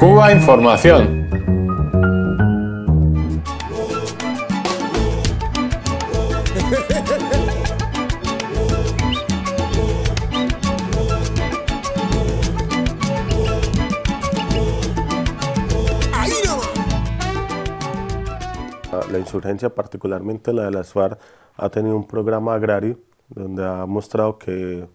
Cuba Información. La insurgencia, particularmente la de las SUAR, ha tenido un programa agrario donde ha mostrado que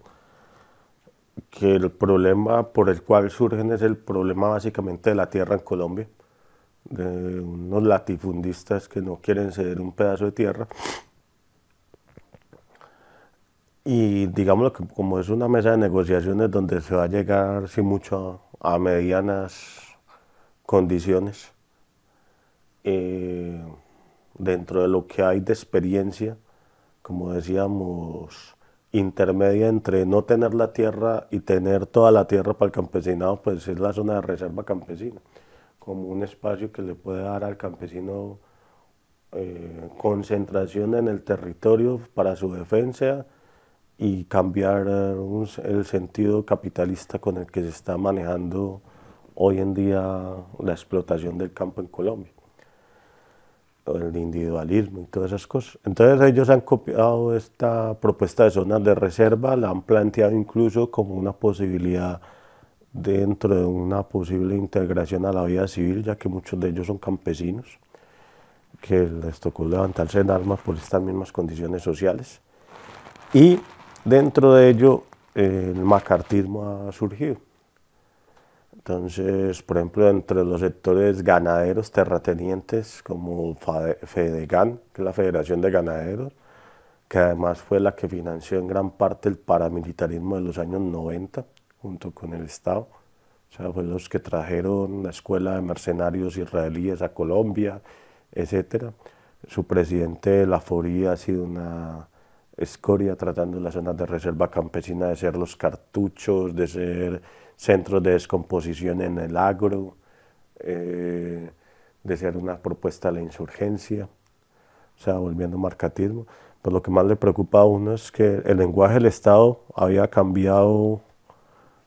que el problema por el cual surgen es el problema básicamente de la tierra en Colombia, de unos latifundistas que no quieren ceder un pedazo de tierra. Y digamos que como es una mesa de negociaciones donde se va a llegar, sin mucho, a medianas condiciones, eh, dentro de lo que hay de experiencia, como decíamos, intermedia entre no tener la tierra y tener toda la tierra para el campesinado, pues es la zona de reserva campesina, como un espacio que le puede dar al campesino eh, concentración en el territorio para su defensa y cambiar eh, el sentido capitalista con el que se está manejando hoy en día la explotación del campo en Colombia el individualismo y todas esas cosas. Entonces ellos han copiado esta propuesta de zonas de reserva, la han planteado incluso como una posibilidad dentro de una posible integración a la vida civil, ya que muchos de ellos son campesinos, que les tocó levantarse en armas por estas mismas condiciones sociales. Y dentro de ello el macartismo ha surgido. Entonces, por ejemplo, entre los sectores ganaderos terratenientes, como FEDEGAN, que es la Federación de Ganaderos, que además fue la que financió en gran parte el paramilitarismo de los años 90, junto con el Estado. O sea, fue los que trajeron la escuela de mercenarios israelíes a Colombia, etc. Su presidente, la ha sido una escoria tratando las zonas de reserva campesina de ser los cartuchos, de ser centros de descomposición en el agro, eh, de ser una propuesta a la insurgencia, o sea, volviendo marcatismo. Pero pues lo que más le preocupa a uno es que el lenguaje del Estado había cambiado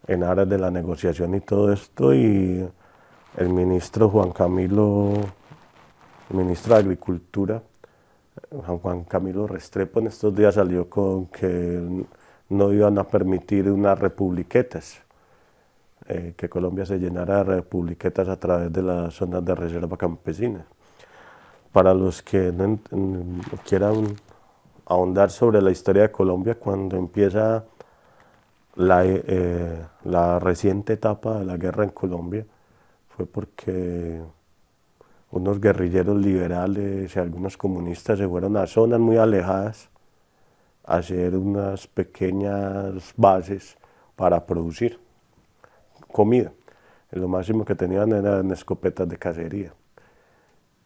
en áreas de la negociación y todo esto, y el ministro Juan Camilo, ministro de Agricultura, Juan Camilo Restrepo en estos días salió con que no iban a permitir unas republiquetas eh, que Colombia se llenara de republiquetas a través de las zonas de reserva campesina. Para los que no, quieran ahondar sobre la historia de Colombia, cuando empieza eh, la reciente etapa de la guerra en Colombia, fue porque unos guerrilleros liberales y algunos comunistas se fueron a zonas muy alejadas a hacer unas pequeñas bases para producir comida. Lo máximo que tenían eran escopetas de cacería.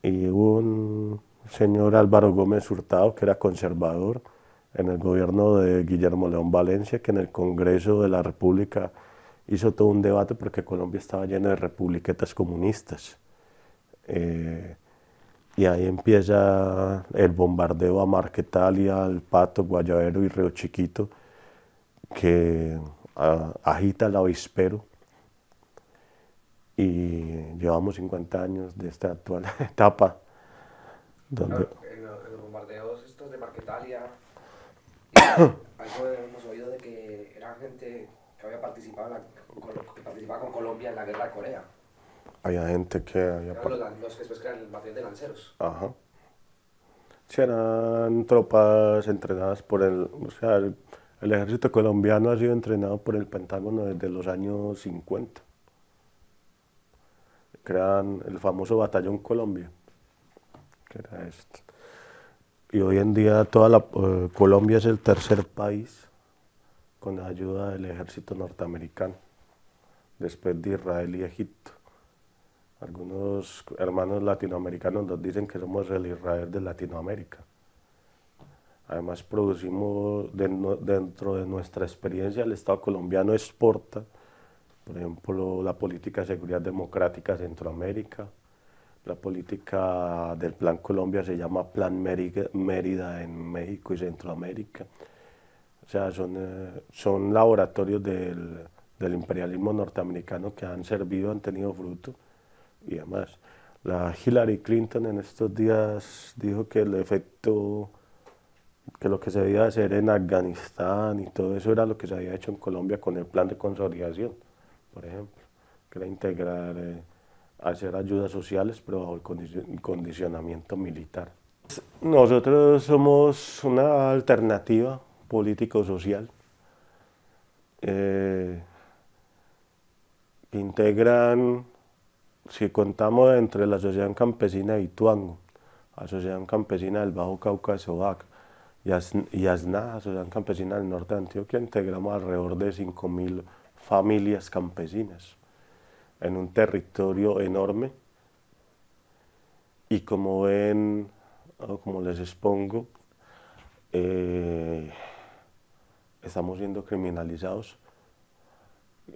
Y un señor Álvaro Gómez Hurtado, que era conservador en el gobierno de Guillermo León Valencia, que en el Congreso de la República hizo todo un debate porque Colombia estaba llena de republiquetas comunistas. Eh, y ahí empieza el bombardeo a Marquetalia, al Pato, Guayabero y Río Chiquito, que ah, agita el avispero y llevamos 50 años de esta actual etapa. Donde... En, los, bombardeos estos de Marquetalia, algo hemos oído de que era gente que había participado que participaba con Colombia en la guerra de Corea. Había gente que había... los, que después crean el batallón de lanceros. Ajá. Sí, eran tropas entrenadas por el... O sea, el ejército colombiano ha sido entrenado por el Pentágono desde los años 50 crean el famoso Batallón Colombia, que era esto. Y hoy en día toda la, eh, Colombia es el tercer país con la ayuda del ejército norteamericano, después de Israel y Egipto. Algunos hermanos latinoamericanos nos dicen que somos el Israel de Latinoamérica. Además, producimos dentro de nuestra experiencia, el Estado colombiano exporta por ejemplo, la política de seguridad democrática Centroamérica, la política del Plan Colombia se llama Plan Mérida en México y Centroamérica. O sea, son, eh, son laboratorios del, del, imperialismo norteamericano que han servido, han tenido fruto y demás. La Hillary Clinton en estos días dijo que el efecto, que lo que se debía hacer en Afganistán y todo eso era lo que se había hecho en Colombia con el plan de consolidación por ejemplo, que integrar, eh, hacer ayudas sociales, pero bajo el condicionamiento militar. Nosotros somos una alternativa político-social eh, que integran, si contamos entre la Asociación Campesina de Ituango, Asociación Campesina del Bajo de Sobac, y ASNA, Asociación Campesina del Norte de Antioquia, integramos alrededor de 5.000 familias campesinas en un territorio enorme y como ven, como les expongo, eh, estamos siendo criminalizados.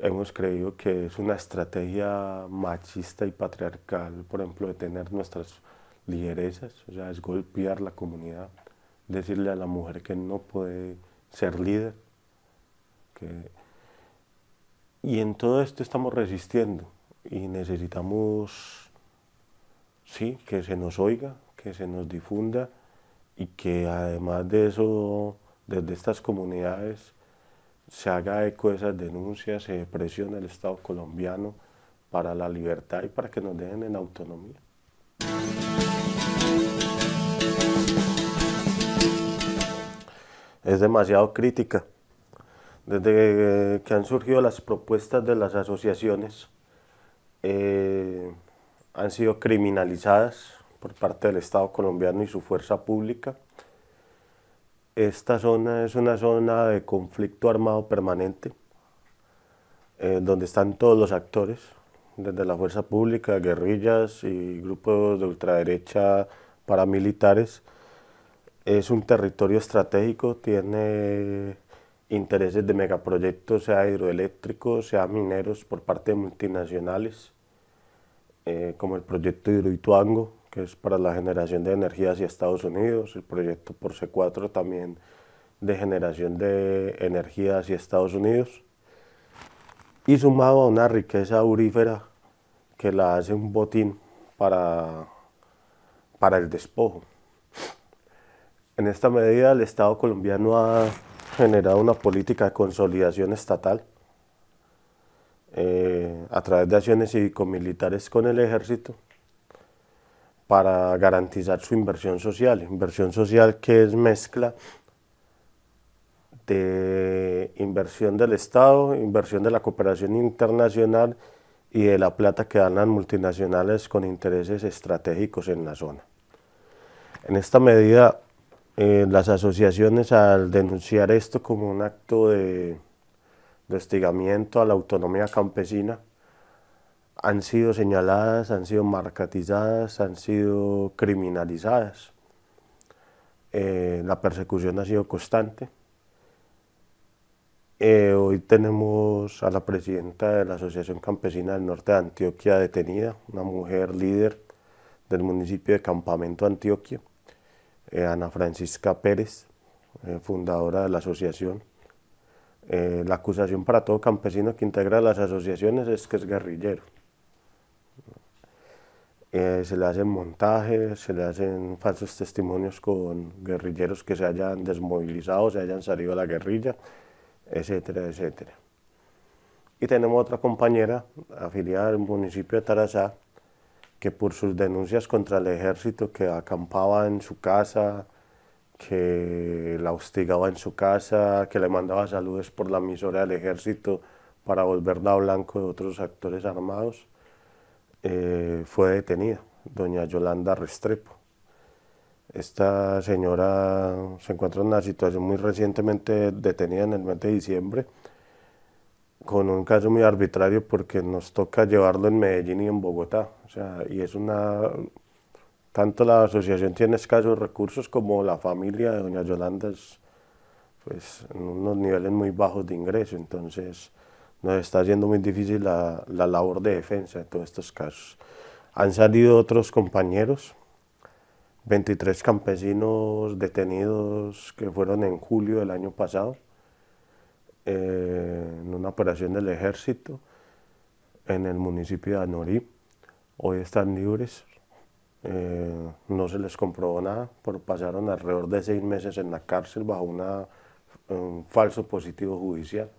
Hemos creído que es una estrategia machista y patriarcal, por ejemplo, de tener nuestras lideresas, o sea, es golpear la comunidad, decirle a la mujer que no puede ser líder, que y en todo esto estamos resistiendo y necesitamos, sí, que se nos oiga, que se nos difunda y que además de eso, desde estas comunidades, se haga eco de esas denuncias, se presione el Estado colombiano para la libertad y para que nos dejen en autonomía. Es demasiado crítica. Desde que han surgido las propuestas de las asociaciones, eh, han sido criminalizadas por parte del Estado colombiano y su fuerza pública. Esta zona es una zona de conflicto armado permanente, eh, donde están todos los actores, desde la fuerza pública, guerrillas y grupos de ultraderecha paramilitares. Es un territorio estratégico, tiene intereses de megaproyectos, sea hidroeléctricos, sea mineros por parte de multinacionales, eh, como el proyecto Hidroituango, que es para la generación de energía hacia Estados Unidos, el proyecto por 4 también de generación de energía hacia Estados Unidos, y sumado a una riqueza aurífera que la hace un botín para, para el despojo. En esta medida el Estado colombiano ha generado una política de consolidación estatal eh, a través de acciones cívico-militares con el ejército para garantizar su inversión social, inversión social que es mezcla de inversión del Estado, inversión de la cooperación internacional y de la plata que dan las multinacionales con intereses estratégicos en la zona. En esta medida, las asociaciones al denunciar esto como un acto de, hostigamiento a la autonomía campesina han sido señaladas, han sido marcatizadas, han sido criminalizadas. Eh, la persecución ha sido constante. Eh, hoy tenemos a la presidenta de la Asociación Campesina del Norte de Antioquia detenida, una mujer líder del municipio de Campamento Antioquia. Eh, Ana Francisca Pérez, eh, fundadora de la asociación. Eh, la acusación para todo campesino que integra las asociaciones es que es guerrillero. se le hacen montajes, se le hacen falsos testimonios con guerrilleros que se hayan desmovilizado, se hayan salido a la guerrilla, etcétera, etcétera. Y tenemos otra compañera afiliada al municipio de Tarazá, que por sus denuncias contra el ejército que acampaba en su casa, que la hostigaba en su casa, que le mandaba saludos por la emisora del ejército para volverla blanco de otros actores armados, eh, fue detenida, doña Yolanda Restrepo. Esta señora se encuentra en una situación muy recientemente detenida en el mes de diciembre, con un caso muy arbitrario porque nos toca llevarlo en Medellín y en Bogotá. O sea, y es una... Tanto la asociación tiene escasos recursos como la familia de doña Yolanda es pues, en unos niveles muy bajos de ingreso. Entonces nos está haciendo muy difícil la, la labor de defensa en todos estos casos. Han salido otros compañeros, 23 campesinos detenidos que fueron en julio del año pasado en una operación del ejército en el municipio de Anorí. Hoy están libres, eh, no se les comprobó nada, pero pasaron alrededor de seis meses en la cárcel bajo un falso positivo judicial.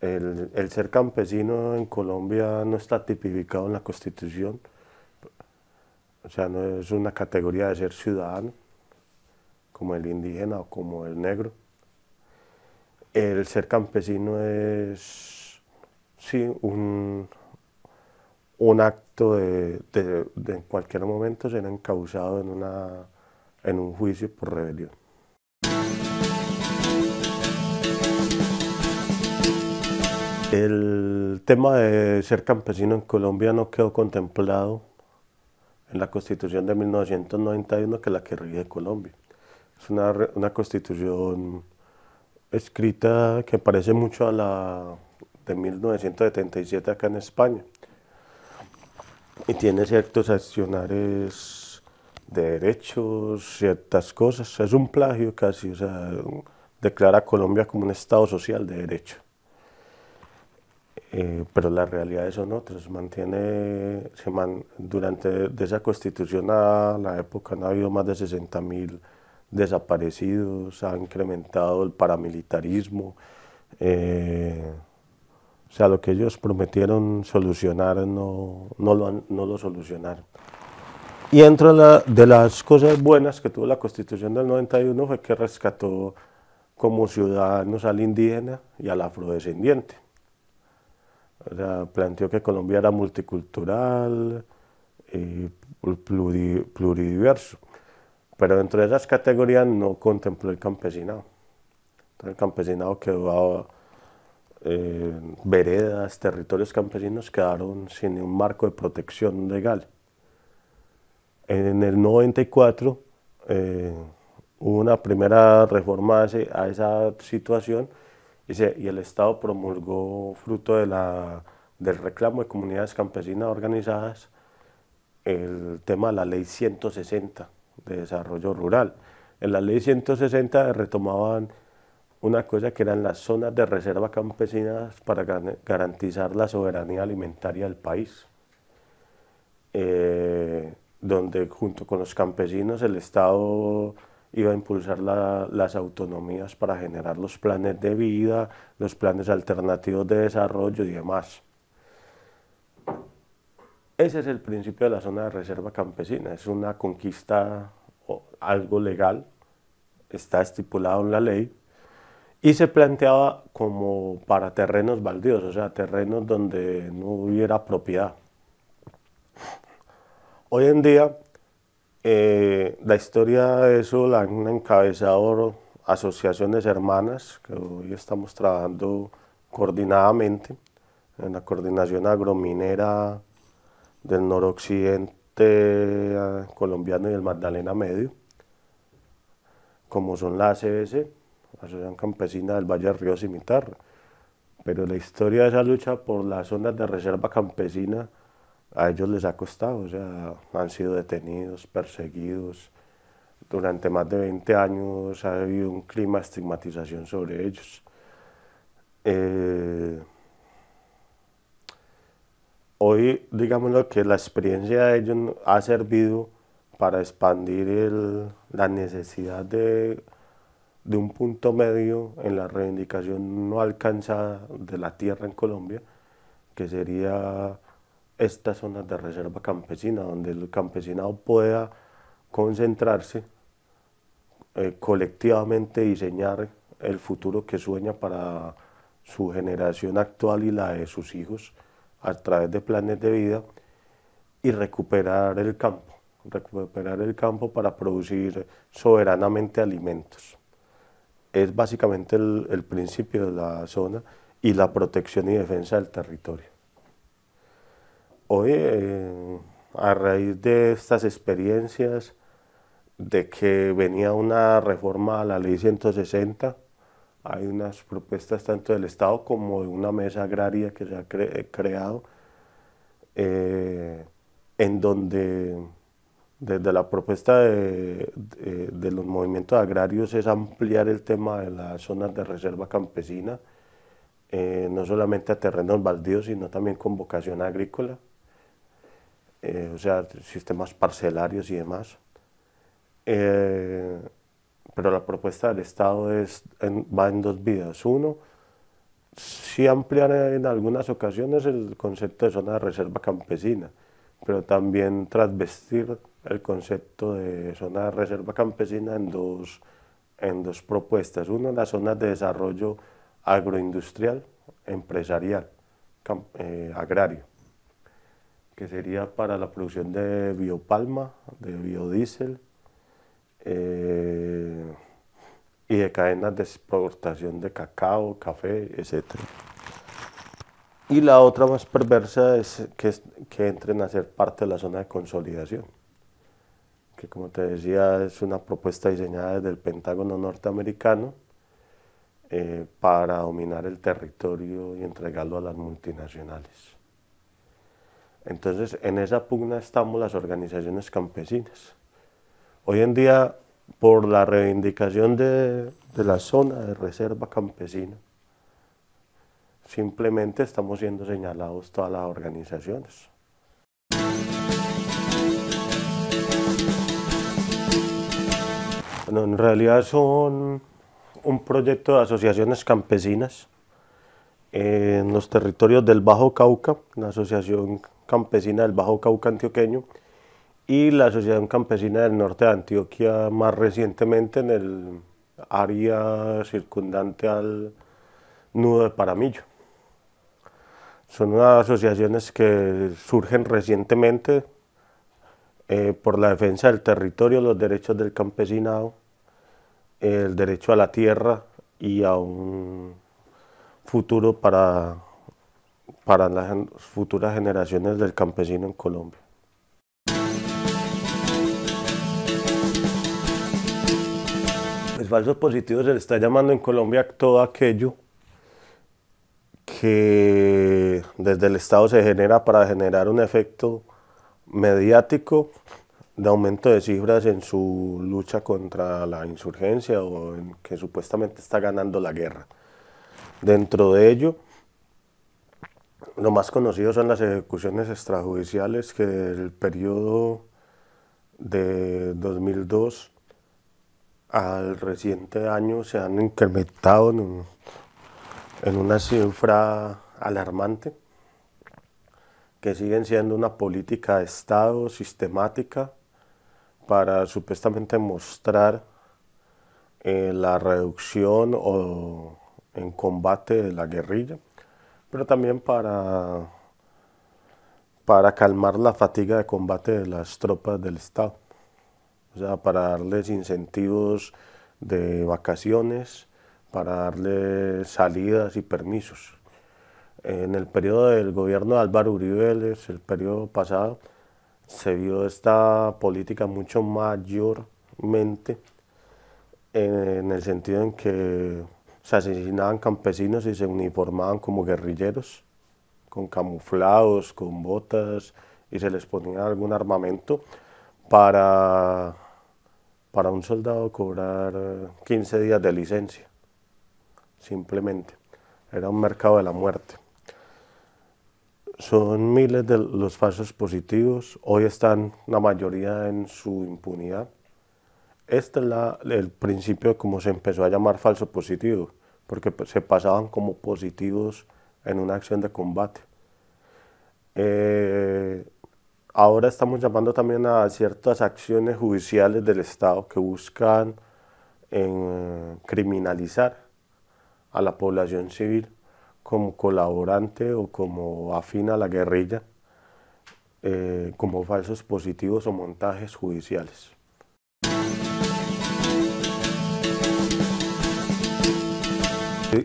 El, el, ser campesino en Colombia no está tipificado en la Constitución, o sea, no es una categoría de ser ciudadano, como el indígena o como el negro el ser campesino es sí, un, un acto de, en cualquier momento ser encausado en, una, en un juicio por rebelión. El tema de ser campesino en Colombia no quedó contemplado en la constitución de 1991 que es la que rige Colombia. Es una constitución escrita que parece mucho a la de 1977 acá en España y tiene ciertos accionarios de derechos, ciertas cosas. Es un plagio casi, o sea, declara a Colombia como un Estado social de derecho. Eh, pero las realidades son otras. Mantiene, se durante esa constitución a la época ha habido más de 60.000 desaparecidos, ha incrementado el paramilitarismo. Eh, o sea, lo que ellos prometieron solucionar no, lo, no lo solucionaron. Y entre de las cosas buenas que tuvo la Constitución del 91 fue que rescató como ciudadanos al indígena y al afrodescendiente. O sea, planteó que Colombia era multicultural y pluridiverso. Pero dentro de esas categorías no contempló el campesinado. el campesinado quedó, eh, veredas, territorios campesinos quedaron sin un marco de protección legal. En el 94 eh, hubo una primera reforma a esa situación y, el Estado promulgó, fruto del reclamo de comunidades campesinas organizadas, el tema de la ley 160 de desarrollo rural. En la ley 160 retomaban una cosa que eran las zonas de reserva campesinas para garantizar la soberanía alimentaria del país, eh, donde junto con los campesinos el Estado iba a impulsar las autonomías para generar los planes de vida, los planes alternativos de desarrollo y demás. Ese es el principio de la zona de reserva campesina, es una conquista o algo legal, está estipulado en la ley y se planteaba como para terrenos baldíos, o sea, terrenos donde no hubiera propiedad. Hoy en día, eh, la historia de eso la han encabezado asociaciones hermanas, que hoy estamos trabajando coordinadamente en la coordinación agrominera del noroccidente ah, colombiano y del Magdalena Medio, como son la ACBC, Asociación Campesina del Valle del Río Cimitarra. Pero la historia de esa lucha por las zonas de reserva campesina a ellos les ha costado, o sea, han sido detenidos, perseguidos. Durante más de 20 años ha habido un clima de estigmatización sobre ellos. Eh, hoy, digámoslo que la experiencia de ellos ha servido para expandir la necesidad de, un punto medio en la reivindicación no alcanzada de la tierra en Colombia, que sería estas zonas de reserva campesina, donde el campesinado pueda concentrarse eh, colectivamente, diseñar el futuro que sueña para su generación actual y la de sus hijos a través de planes de vida y recuperar el campo, recuperar el campo para producir soberanamente alimentos. Es básicamente el, principio de la zona y la protección y defensa del territorio. Hoy, eh, a raíz de estas experiencias, de que venía una reforma a la ley 160, hay unas propuestas tanto del Estado como de una mesa agraria que se ha eh, creado, eh, en donde desde la propuesta de, los movimientos agrarios es ampliar el tema de las zonas de reserva campesina, eh, no solamente a terrenos baldíos, sino también con vocación agrícola, o sea, sistemas parcelarios y demás. Pero la propuesta del Estado es, va en dos vías. Uno, si ampliar en algunas ocasiones el concepto de zona de reserva campesina, pero también transvestir el concepto de zona de reserva campesina en dos, en dos propuestas. Uno, las zonas de desarrollo agroindustrial, empresarial, eh, agrario, que sería para la producción de biopalma, de biodiesel, eh, y de cadenas de exportación de cacao, café, etc. Y la otra más perversa es que, que entren a ser parte de la zona de consolidación, que como te decía es una propuesta diseñada desde el Pentágono norteamericano eh, para dominar el territorio y entregarlo a las multinacionales. Entonces, en esa pugna estamos las organizaciones campesinas Hoy en día, por la reivindicación de, la zona de reserva campesina, simplemente estamos siendo señalados todas las organizaciones. Bueno, en realidad son un proyecto de asociaciones campesinas eh, en los territorios del Bajo Cauca, la Asociación Campesina del Bajo Cauca Antioqueño, y la Asociación Campesina del Norte de Antioquia, más recientemente en el área circundante al Nudo de Paramillo. Son unas asociaciones que surgen recientemente eh, por la defensa del territorio, los derechos del campesinado, el derecho a la tierra y a un futuro para, para las futuras generaciones del campesino en Colombia. falsos positivos se le está llamando en Colombia todo aquello que desde el Estado se genera para generar un efecto mediático de aumento de cifras en su lucha contra la insurgencia o en que supuestamente está ganando la guerra. Dentro de ello, lo más conocido son las ejecuciones extrajudiciales que el periodo de 2002 al reciente año se han incrementado en, una cifra alarmante, que siguen siendo una política de Estado sistemática para supuestamente mostrar eh, la reducción en combate de la guerrilla, pero también para, para calmar la fatiga de combate de las tropas del Estado para darles incentivos de vacaciones, para darles salidas y permisos. En el periodo del gobierno de Álvaro Uribe, el periodo pasado, se vio esta política mucho mayormente en el sentido en que se asesinaban campesinos y se uniformaban como guerrilleros, con camuflados, con botas, y se les ponía algún armamento para para un soldado cobrar 15 días de licencia, simplemente. Era un mercado de la muerte. Son miles de los falsos positivos, hoy están la mayoría en su impunidad. Este es el principio de cómo se empezó a llamar falso positivo, porque pues, se pasaban como positivos en una acción de combate. Eh, ahora estamos llamando también a ciertas acciones judiciales del Estado que buscan eh, criminalizar a la población civil como colaborante o como afina a la guerrilla, eh, como falsos positivos o montajes judiciales.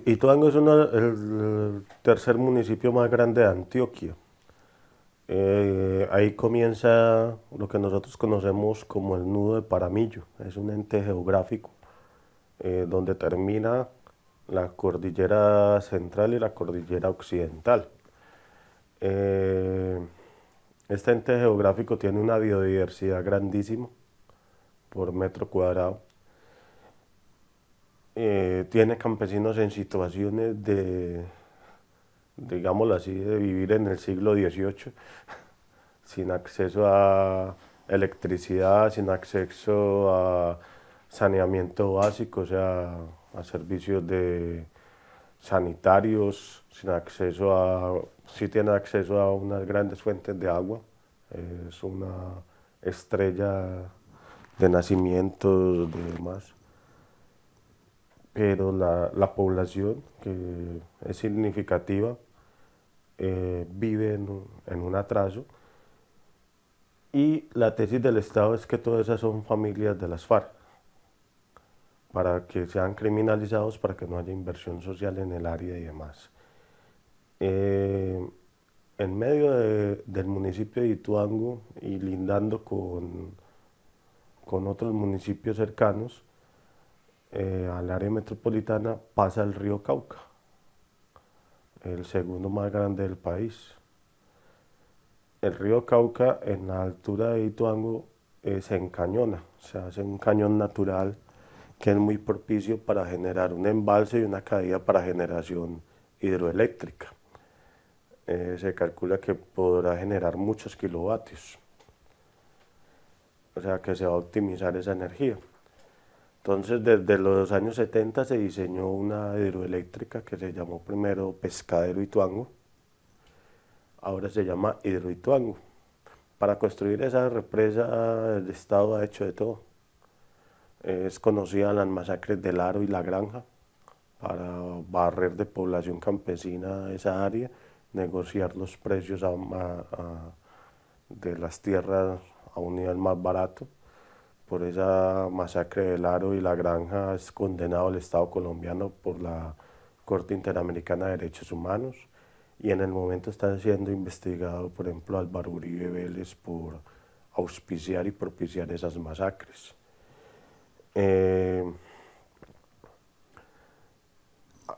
Ituango es el tercer municipio más grande de Antioquia. Eh, ahí comienza lo que nosotros conocemos como el nudo de Paramillo. Es un ente geográfico eh, donde termina la cordillera central y la cordillera occidental. Eh, este ente geográfico tiene una biodiversidad grandísima por metro cuadrado. tiene campesinos en situaciones de digámoslo así, de vivir en el siglo XVIII, sin acceso a electricidad, sin acceso a saneamiento básico, o sea, a servicios de sanitarios, sin acceso a, si tiene acceso a unas grandes fuentes de agua, es una estrella de nacimientos, de demás pero la, la, población, que es significativa, viven eh, vive en, un atraso. Y la tesis del Estado es que todas esas son familias de las FARC, para que sean criminalizados, para que no haya inversión social en el área y demás. Eh, en medio del municipio de Ituango y lindando con, con otros municipios cercanos eh, al área metropolitana pasa el río Cauca el segundo más grande del país. El río Cauca en la altura de Ituango se encañona, se hace un cañón natural que es muy propicio para generar un embalse y una caída para generación hidroeléctrica. Eh, se calcula que podrá generar muchos kilovatios. O sea que se va a optimizar esa energía. Entonces, desde los años 70 se diseñó una hidroeléctrica que se llamó primero Pescadero Ituango, ahora se llama Hidroituango. Para construir esa represa, el Estado ha hecho de todo. Es conocida las masacres del Aro y la Granja para barrer de población campesina esa área, negociar los precios de las tierras a un nivel más barato por esa masacre del Aro y la Granja es condenado el Estado colombiano por la Corte Interamericana de Derechos Humanos y en el momento está siendo investigado, por ejemplo, Álvaro Uribe Vélez por auspiciar y propiciar esas masacres. Eh,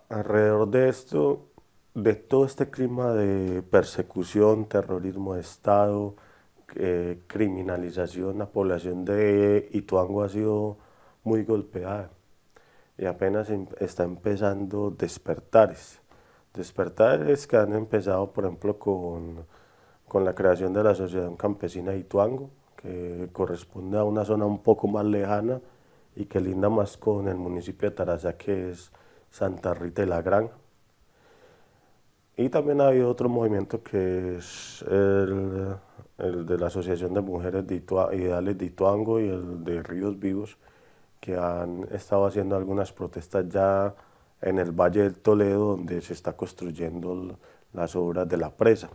alrededor de esto, de todo este clima de persecución, terrorismo de Estado, eh, criminalización, la población de Ituango ha sido muy golpeada y apenas em, está empezando despertares. Despertares que han empezado, por ejemplo, con, la creación de la Asociación Campesina de Ituango, que corresponde a una zona un poco más lejana y que linda más con el municipio de Tarazá, que es Santa Rita de la Granja y también hay otro movimiento que es el, de la Asociación de Mujeres Ideales de Ituango y el de Ríos Vivos, que han estado haciendo algunas protestas ya en el Valle del Toledo, donde se está construyendo las obras de la presa.